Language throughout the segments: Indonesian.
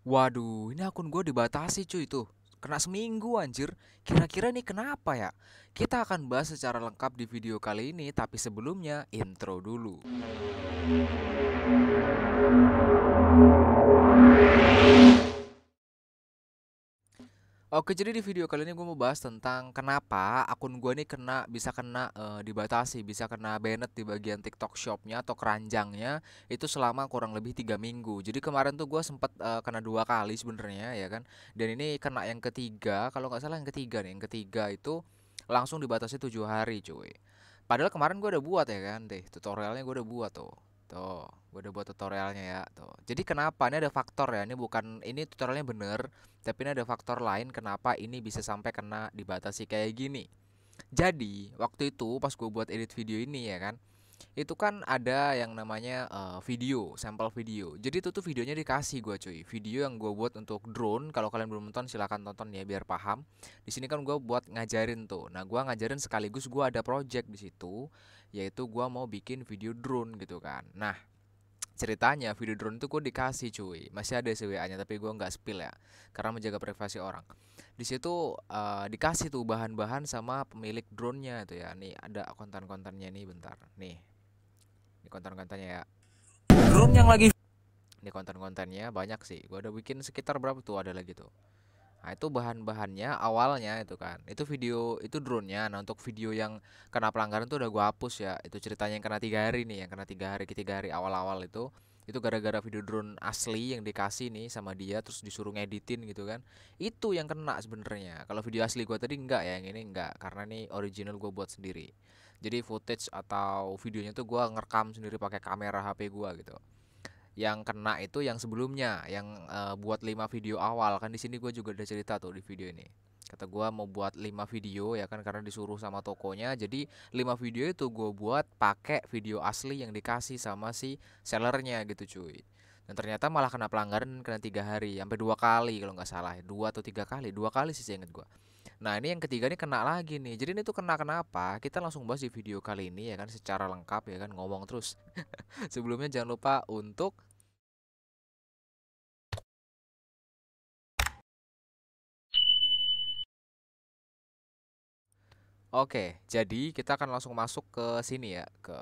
Waduh, ini akun gue dibatasi cuy tuh. Kena seminggu anjir. Kira-kira ini kenapa ya? Kita akan bahas secara lengkap di video kali ini, tapi sebelumnya intro dulu. Oke, jadi di video kali ini gue mau bahas tentang kenapa akun gue ini kena bisa kena e, dibatasi, bisa kena banned di bagian TikTok shopnya atau keranjangnya itu selama kurang lebih tiga minggu. Jadi kemarin tuh gue sempet e, kena dua kali sebenarnya ya kan, dan ini kena yang ketiga, kalau nggak salah yang ketiga nih, yang ketiga itu langsung dibatasi tujuh hari cuy. Padahal kemarin gue udah buat ya kan, deh tutorialnya gue udah buat tuh. Tuh, gitu. gue udah buat tutorialnya ya. Tuh. Jadi kenapa ini ada faktor ya? Ini bukan ini tutorialnya bener, tapi ini ada faktor lain kenapa ini bisa sampai kena dibatasi kayak gini. Jadi waktu itu pas gue buat edit video ini ya kan, itu kan ada yang namanya uh, video, sampel video. Jadi itu tuh videonya dikasih gue cuy. Video yang gue buat untuk drone. Kalau kalian belum nonton silahkan tonton ya biar paham. Di sini kan gue buat ngajarin tuh. Nah gue ngajarin sekaligus gue ada project di situ yaitu gue mau bikin video drone gitu kan nah ceritanya video drone itu gue dikasih cuy masih ada CWA nya tapi gue nggak spill ya karena menjaga privasi orang di situ uh, dikasih tuh bahan-bahan sama pemilik drone nya tuh ya nih ada konten-kontennya nih bentar nih ini konten-kontennya ya drone yang lagi ini konten-kontennya banyak sih gue udah bikin sekitar berapa tuh ada lagi tuh Nah, itu bahan-bahannya awalnya itu kan. Itu video itu drone-nya. Nah, untuk video yang kena pelanggaran itu udah gua hapus ya. Itu ceritanya yang kena tiga hari nih, yang kena tiga hari, ketiga hari awal-awal itu itu gara-gara video drone asli yang dikasih nih sama dia terus disuruh ngeditin gitu kan itu yang kena sebenarnya kalau video asli gue tadi enggak ya yang ini enggak karena ini original gue buat sendiri jadi footage atau videonya tuh gue ngerekam sendiri pakai kamera HP gue gitu yang kena itu yang sebelumnya yang uh, buat 5 video awal kan di sini gue juga udah cerita tuh di video ini kata gue mau buat 5 video ya kan karena disuruh sama tokonya jadi 5 video itu gue buat pakai video asli yang dikasih sama si sellernya gitu cuy dan ternyata malah kena pelanggaran kena tiga hari sampai dua kali kalau nggak salah ya. dua atau tiga kali dua kali sih inget gue Nah ini yang ketiga ini kena lagi nih. Jadi ini tuh kena kenapa? Kita langsung bahas di video kali ini ya kan secara lengkap ya kan ngomong terus. Sebelumnya jangan lupa untuk Oke, jadi kita akan langsung masuk ke sini ya, ke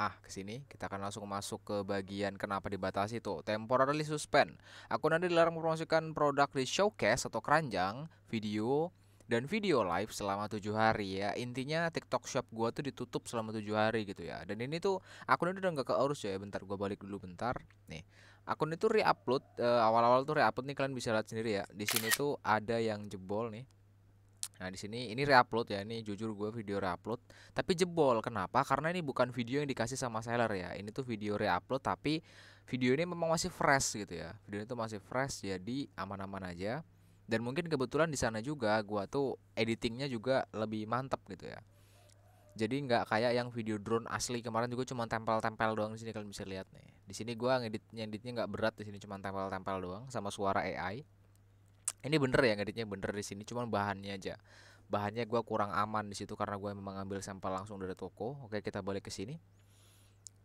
ah ke sini. Kita akan langsung masuk ke bagian kenapa dibatasi tuh, temporarily suspend. aku nanti dilarang mempromosikan produk di showcase atau keranjang video dan video live selama tujuh hari ya intinya TikTok Shop gue tuh ditutup selama tujuh hari gitu ya dan ini tuh akun itu udah nggak keurus ya bentar gue balik dulu bentar nih akun itu reupload uh, awal-awal tuh reupload nih kalian bisa lihat sendiri ya di sini tuh ada yang jebol nih Nah, di sini ini reupload ya. Ini jujur gue video reupload tapi jebol. Kenapa? Karena ini bukan video yang dikasih sama seller ya. Ini tuh video reupload tapi video ini memang masih fresh gitu ya. Video itu masih fresh jadi aman-aman aja dan mungkin kebetulan di sana juga gua tuh editingnya juga lebih mantap gitu ya jadi nggak kayak yang video drone asli kemarin juga cuma tempel-tempel doang di sini kalian bisa lihat nih di sini gua ngeditnya ngeditnya nggak berat di sini cuma tempel-tempel doang sama suara AI ini bener ya ngeditnya bener di sini cuma bahannya aja bahannya gua kurang aman di situ karena gua memang ambil sampel langsung dari toko oke kita balik ke sini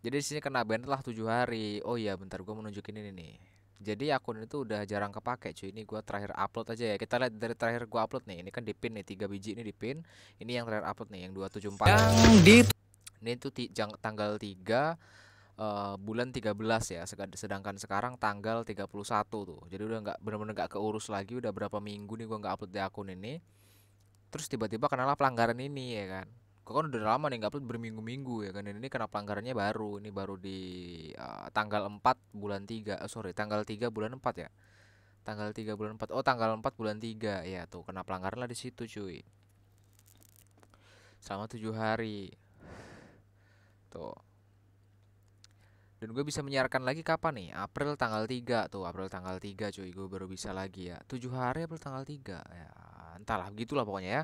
jadi di sini kena band telah tujuh hari oh iya bentar gua menunjukin ini nih jadi akun itu udah jarang kepake cuy ini gua terakhir upload aja ya kita lihat dari terakhir gua upload nih ini kan dipin nih tiga biji ini dipin ini yang terakhir upload nih yang 274 yang di ini tuh tanggal 3 Uh, eh, bulan 13 ya sedangkan sekarang tanggal 31 tuh jadi udah nggak bener-bener nggak keurus lagi udah berapa minggu nih gua nggak upload di akun ini terus tiba-tiba kenalah pelanggaran ini ya kan kok kan udah lama nih nggak upload berminggu-minggu ya kan dan ini karena pelanggarannya baru ini baru di uh, tanggal 4 bulan 3 oh, eh, sorry tanggal 3 bulan 4 ya tanggal 3 bulan 4 oh tanggal 4 bulan 3 ya tuh kena pelanggaran lah di situ cuy selama 7 hari tuh dan gue bisa menyiarkan lagi kapan nih April tanggal 3 tuh April tanggal 3 cuy gue baru bisa lagi ya 7 hari April tanggal 3 ya entahlah gitulah pokoknya ya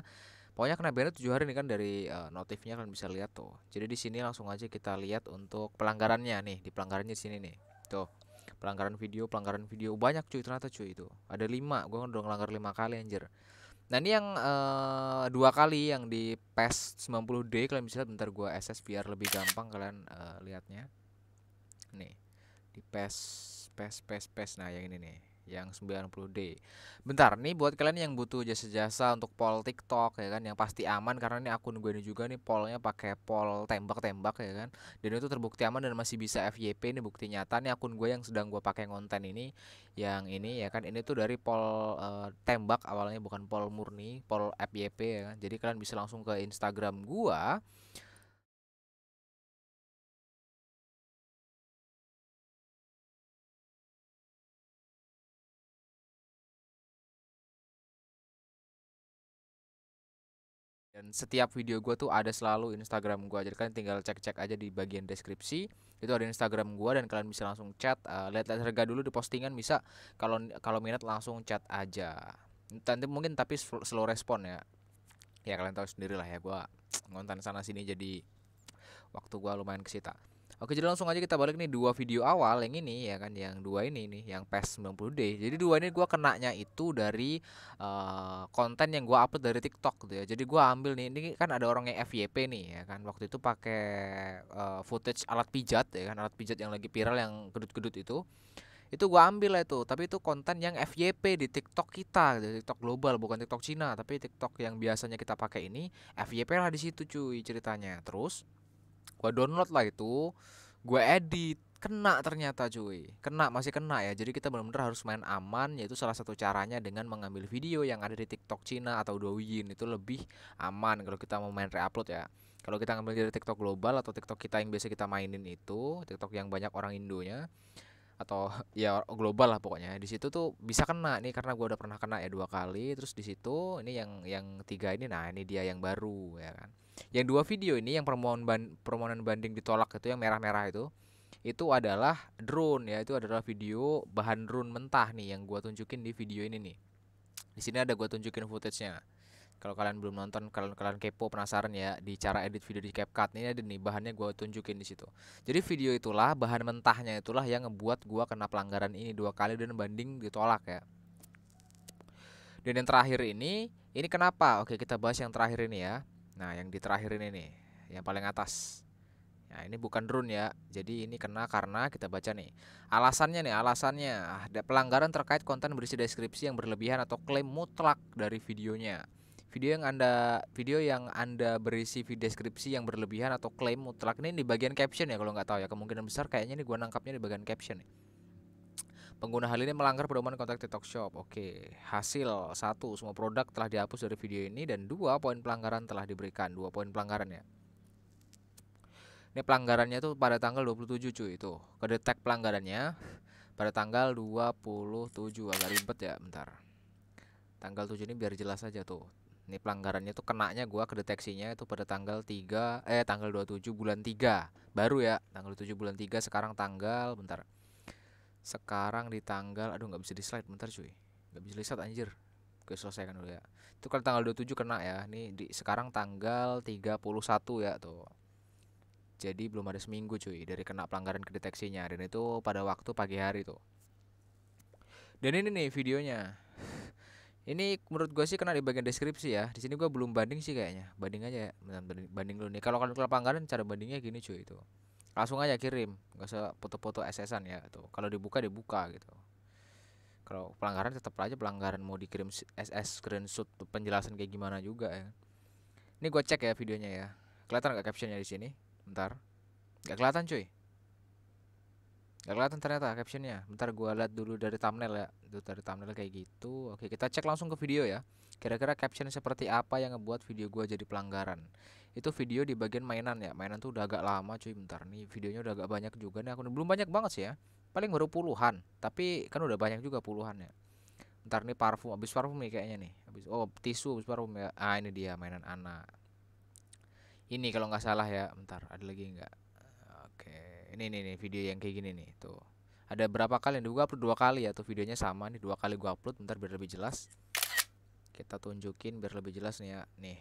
Pokoknya kena banned 7 hari nih kan dari uh, notifnya kalian bisa lihat tuh. Jadi di sini langsung aja kita lihat untuk pelanggarannya nih, di pelanggarannya sini nih. Tuh. Pelanggaran video, pelanggaran video banyak cuy ternyata cuy itu. Ada 5, gua kan udah ngelanggar 5 kali anjir. Nah, ini yang uh, dua kali yang di PES 90D kalian bisa lihat bentar gua SS biar lebih gampang kalian uh, eh, lihatnya. Nih. Di PES PES PES PES nah yang ini nih yang 90D. Bentar, nih buat kalian yang butuh jasa-jasa untuk poll TikTok ya kan yang pasti aman karena ini akun gue ini juga nih polnya pakai pol tembak-tembak ya kan. Dan itu terbukti aman dan masih bisa FYP ini bukti nyata nih akun gue yang sedang gue pakai konten ini yang ini ya kan ini tuh dari pol uh, tembak awalnya bukan pol murni, pol FYP ya kan. Jadi kalian bisa langsung ke Instagram gue. dan setiap video gue tuh ada selalu Instagram gue jadi kalian tinggal cek-cek aja di bagian deskripsi itu ada Instagram gue dan kalian bisa langsung chat uh, eh, lihat-lihat harga dulu di postingan bisa kalau kalau minat langsung chat aja nanti mungkin tapi slow respon ya ya kalian tahu sendiri lah ya gue ngontan sana sini jadi waktu gue lumayan kesita Oke jadi langsung aja kita balik nih dua video awal yang ini ya kan yang dua ini nih yang PES 90D. Jadi dua ini gue kenanya itu dari uh, konten yang gua upload dari TikTok gitu ya. Jadi gua ambil nih ini kan ada orang yang FYP nih ya kan waktu itu pakai uh, footage alat pijat ya kan alat pijat yang lagi viral yang gedut-gedut itu itu gua ambil lah itu tapi itu konten yang FYP di TikTok kita di gitu, TikTok global bukan TikTok Cina tapi TikTok yang biasanya kita pakai ini FYP lah di situ cuy ceritanya terus gue download lah itu gue edit kena ternyata cuy kena masih kena ya jadi kita benar-benar harus main aman yaitu salah satu caranya dengan mengambil video yang ada di TikTok Cina atau Douyin itu lebih aman kalau kita mau main reupload ya kalau kita ngambil dari TikTok global atau TikTok kita yang biasa kita mainin itu TikTok yang banyak orang Indonya atau ya global lah pokoknya di situ tuh bisa kena nih karena gue udah pernah kena ya dua kali terus di situ ini yang yang tiga ini nah ini dia yang baru ya kan yang dua video ini yang permohonan ban permohonan banding ditolak itu yang merah-merah itu itu adalah drone ya itu adalah video bahan drone mentah nih yang gue tunjukin di video ini nih di sini ada gue tunjukin footage-nya kalau kalian belum nonton kalian kalian kepo penasaran ya di cara edit video di CapCut ini ada nih bahannya gue tunjukin di situ jadi video itulah bahan mentahnya itulah yang ngebuat gue kena pelanggaran ini dua kali dan banding ditolak ya dan yang terakhir ini ini kenapa oke kita bahas yang terakhir ini ya nah yang di terakhir ini nih yang paling atas Nah ini bukan run ya, jadi ini kena karena kita baca nih Alasannya nih, alasannya ada pelanggaran terkait konten berisi deskripsi yang berlebihan atau klaim mutlak dari videonya Video yang Anda video yang Anda berisi video deskripsi yang berlebihan atau klaim mutlak ini di bagian caption ya kalau nggak tahu ya kemungkinan besar kayaknya ini gua nangkapnya di bagian caption nih. Pengguna hal ini melanggar pedoman kontak TikTok Shop. Oke, hasil satu semua produk telah dihapus dari video ini dan dua poin pelanggaran telah diberikan. Dua poin pelanggaran ya. Ini pelanggarannya tuh pada tanggal 27 cuy itu. Kedetek pelanggarannya pada tanggal 27 agak ribet ya bentar. Tanggal 7 ini biar jelas aja tuh ini pelanggarannya tuh kenaknya gua kedeteksinya itu pada tanggal 3 eh tanggal 27 bulan 3 baru ya tanggal 7 bulan 3 sekarang tanggal bentar sekarang di tanggal aduh nggak bisa di slide bentar cuy nggak bisa lihat anjir gue selesaikan dulu ya itu kan tanggal 27 kena ya ini di sekarang tanggal 31 ya tuh jadi belum ada seminggu cuy dari kena pelanggaran kedeteksinya dan itu pada waktu pagi hari tuh dan ini nih videonya ini menurut gue sih kena di bagian deskripsi ya. Di sini gue belum banding sih kayaknya. Banding aja ya. Banding, dulu nih. Kalau kalian ke lapangan cara bandingnya gini cuy itu. Langsung aja kirim. Gak usah foto-foto SS-an ya tuh. Gitu. Kalau dibuka dibuka gitu. Kalau pelanggaran tetap aja pelanggaran mau dikirim SS screenshot penjelasan kayak gimana juga ya. Ini gue cek ya videonya ya. Kelihatan gak captionnya di sini? Bentar. Gak kelihatan cuy. Gak kelihatan ternyata captionnya. Bentar gua lihat dulu dari thumbnail ya. Itu dari thumbnail kayak gitu. Oke, kita cek langsung ke video ya. Kira-kira caption seperti apa yang ngebuat video gua jadi pelanggaran? Itu video di bagian mainan ya. Mainan tuh udah agak lama cuy, bentar nih. Videonya udah agak banyak juga nih. Aku belum banyak banget sih ya. Paling baru puluhan, tapi kan udah banyak juga puluhan ya. Bentar nih parfum, habis parfum nih kayaknya nih. Habis oh, tisu habis parfum ya. Ah, ini dia mainan anak. Ini kalau nggak salah ya. Bentar, ada lagi nggak? Oke ini nih, nih video yang kayak gini nih tuh ada berapa kali yang gue upload dua kali ya tuh videonya sama nih dua kali gue upload bentar biar lebih jelas kita tunjukin biar lebih jelas nih ya nih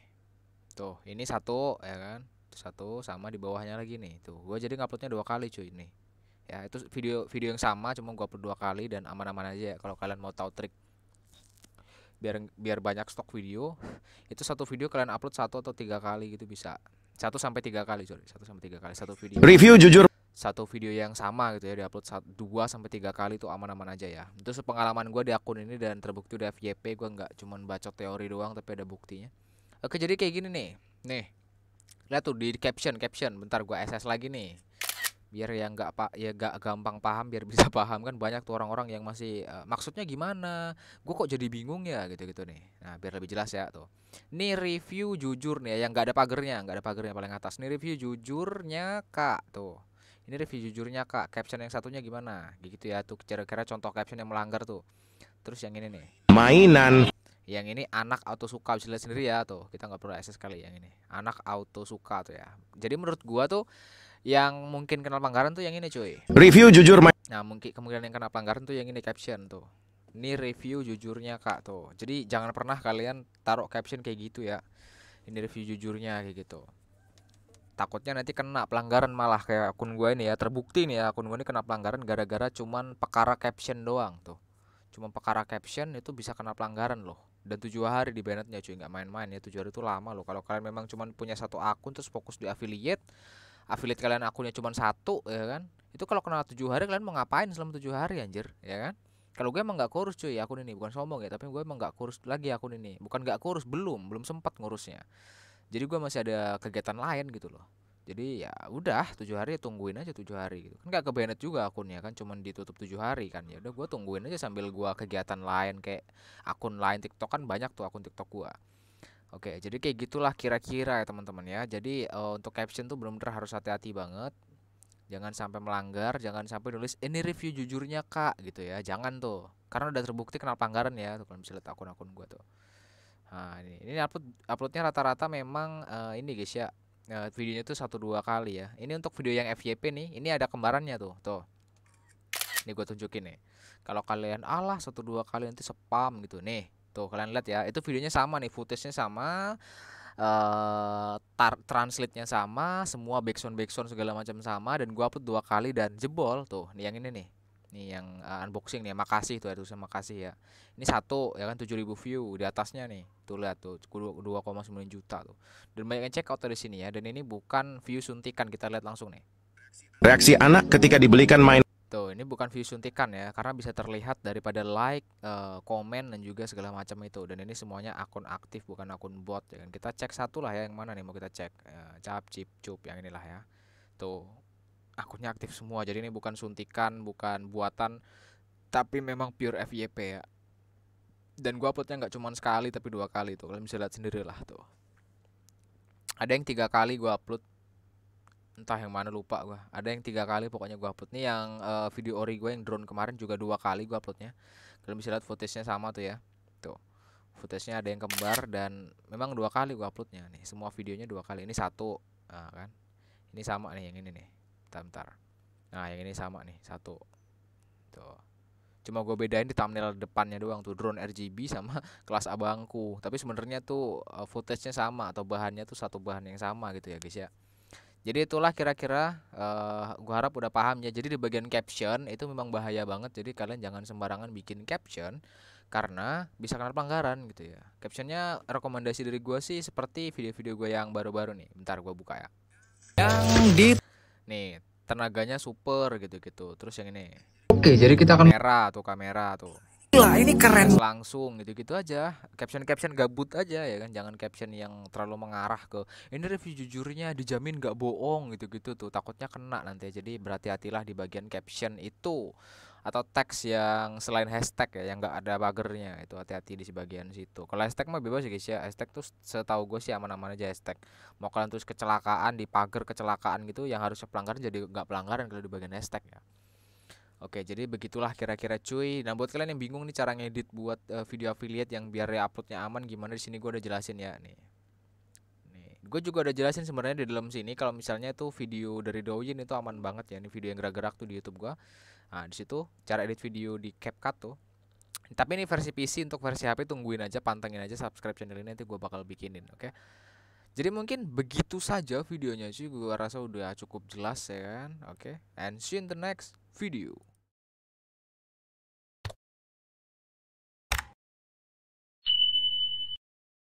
tuh ini satu ya kan satu sama di bawahnya lagi nih tuh gue jadi nguploadnya dua kali cuy nih ya itu video video yang sama cuma gue upload dua kali dan aman-aman aja ya kalau kalian mau tahu trik biar biar banyak stok video itu satu video kalian upload satu atau tiga kali gitu bisa satu sampai tiga kali sorry satu sampai tiga kali satu video review jujur satu video yang sama gitu ya diupload satu, dua sampai tiga kali itu aman-aman aja ya itu sepengalaman gue di akun ini dan terbukti udah FYP gue nggak cuma bacot teori doang tapi ada buktinya oke jadi kayak gini nih nih lihat tuh di caption caption bentar gue SS lagi nih biar yang nggak pak ya nggak gampang paham biar bisa paham kan banyak tuh orang-orang yang masih uh, maksudnya gimana gue kok jadi bingung ya gitu-gitu nih nah biar lebih jelas ya tuh ini review jujur nih yang nggak ada pagernya nggak ada pagernya paling atas nih review jujurnya kak tuh ini review jujurnya kak caption yang satunya gimana gitu ya tuh kira-kira contoh caption yang melanggar tuh terus yang ini nih mainan yang ini anak auto suka bisa lihat sendiri ya tuh kita nggak perlu akses kali yang ini anak auto suka tuh ya jadi menurut gua tuh yang mungkin kenal pelanggaran tuh yang ini cuy review jujur main. nah mungkin kemungkinan yang kena pelanggaran tuh yang ini caption tuh ini review jujurnya kak tuh jadi jangan pernah kalian taruh caption kayak gitu ya ini review jujurnya kayak gitu takutnya nanti kena pelanggaran malah kayak akun gue ini ya terbukti nih ya akun gue ini kena pelanggaran gara-gara cuman perkara caption doang tuh cuma perkara caption itu bisa kena pelanggaran loh dan tujuh hari di bannetnya cuy nggak main-main ya tujuh hari itu lama loh kalau kalian memang cuman punya satu akun terus fokus di affiliate affiliate kalian akunnya cuman satu ya kan itu kalau kena tujuh hari kalian mau ngapain selama tujuh hari anjir ya kan kalau gue emang nggak kurus cuy akun ini bukan sombong ya tapi gue emang nggak kurus lagi akun ini bukan nggak kurus belum belum sempat ngurusnya jadi gue masih ada kegiatan lain gitu loh jadi ya udah tujuh hari ya tungguin aja tujuh hari gitu kan gak kebenet juga akunnya kan cuman ditutup tujuh hari kan ya udah gue tungguin aja sambil gue kegiatan lain kayak akun lain tiktok kan banyak tuh akun tiktok gue Oke, jadi kayak gitulah kira-kira ya teman-teman ya. Jadi uh, untuk caption tuh belum benar harus hati-hati banget. Jangan sampai melanggar, jangan sampai nulis ini review jujurnya kak gitu ya. Jangan tuh, karena udah terbukti kenal pelanggaran ya. Tuh kan bisa lihat akun-akun gue tuh. Nah, ini, ini upload uploadnya rata-rata memang uh, ini guys ya. Uh, videonya tuh satu dua kali ya. Ini untuk video yang FYP nih, ini ada kembarannya tuh, tuh. Ini gue tunjukin nih. Kalau kalian alah satu dua kali nanti spam gitu nih. Tuh kalian lihat ya, itu videonya sama nih, footage-nya sama. Uh, translate-nya sama, semua backsound backsound segala macam sama dan gua upload dua kali dan jebol tuh. Nih yang ini nih nih yang uh, unboxing nih makasih tuh harusnya makasih ya ini satu ya kan 7000 view di atasnya nih tuh lihat tuh 2,9 juta tuh dan banyak yang cek out dari sini ya dan ini bukan view suntikan kita lihat langsung nih reaksi anak ketika dibelikan main Tuh, ini bukan view suntikan ya, karena bisa terlihat daripada like, uh, komen dan juga segala macam itu. Dan ini semuanya akun aktif bukan akun bot ya kan. Kita cek satu lah ya yang mana nih mau kita cek. Uh, cap, cip, cup yang inilah ya. Tuh, akunnya aktif semua jadi ini bukan suntikan bukan buatan tapi memang pure FYP ya dan gue uploadnya nggak cuma sekali tapi dua kali tuh kalian bisa lihat sendiri lah tuh ada yang tiga kali gue upload entah yang mana lupa gua ada yang tiga kali pokoknya gue upload nih yang uh, video ori gue yang drone kemarin juga dua kali gue uploadnya kalian bisa lihat footage-nya sama tuh ya tuh footage-nya ada yang kembar dan memang dua kali gue uploadnya nih semua videonya dua kali ini satu nah, kan ini sama nih yang ini nih bentar, bentar. Nah, yang ini sama nih, satu. Tuh. Cuma gue bedain di thumbnail depannya doang tuh drone RGB sama kelas abangku. Tapi sebenarnya tuh eh, footage-nya sama atau bahannya tuh satu bahan yang sama gitu ya, guys ya. Jadi itulah kira-kira uh, eh, gue harap udah paham ya. Jadi di bagian caption itu memang bahaya banget. Jadi kalian jangan sembarangan bikin caption karena bisa kena pelanggaran gitu ya. Captionnya rekomendasi dari gue sih seperti video-video gue yang baru-baru nih. Bentar gue buka ya. Yang di nih tenaganya super gitu-gitu terus yang ini oke jadi kita akan kamera tuh kamera tuh lah ini keren langsung gitu-gitu aja caption-caption gabut aja ya kan jangan caption yang terlalu mengarah ke ini review jujurnya dijamin gak bohong gitu-gitu tuh takutnya kena nanti jadi berhati-hatilah di bagian caption itu atau teks yang selain hashtag ya yang nggak ada pagernya itu hati-hati di sebagian situ kalau hashtag mah bebas ya guys ya hashtag tuh setahu gue sih aman-aman aja hashtag mau kalian terus kecelakaan di pagar kecelakaan gitu yang harusnya pelanggaran jadi nggak pelanggaran kalau di bagian hashtag ya Oke, jadi begitulah kira-kira cuy. Nah, buat kalian yang bingung nih cara ngedit buat uh, video affiliate yang biar uploadnya aman gimana di sini gue udah jelasin ya nih gue juga udah jelasin sebenarnya di dalam sini kalau misalnya itu video dari Douyin itu aman banget ya ini video yang gerak-gerak tuh di YouTube gue nah di situ cara edit video di CapCut tuh tapi ini versi PC untuk versi HP tungguin aja pantengin aja subscribe channel ini nanti gue bakal bikinin oke okay? Jadi mungkin begitu saja videonya sih gue rasa udah cukup jelas ya kan. Oke, okay? and see you in the next video.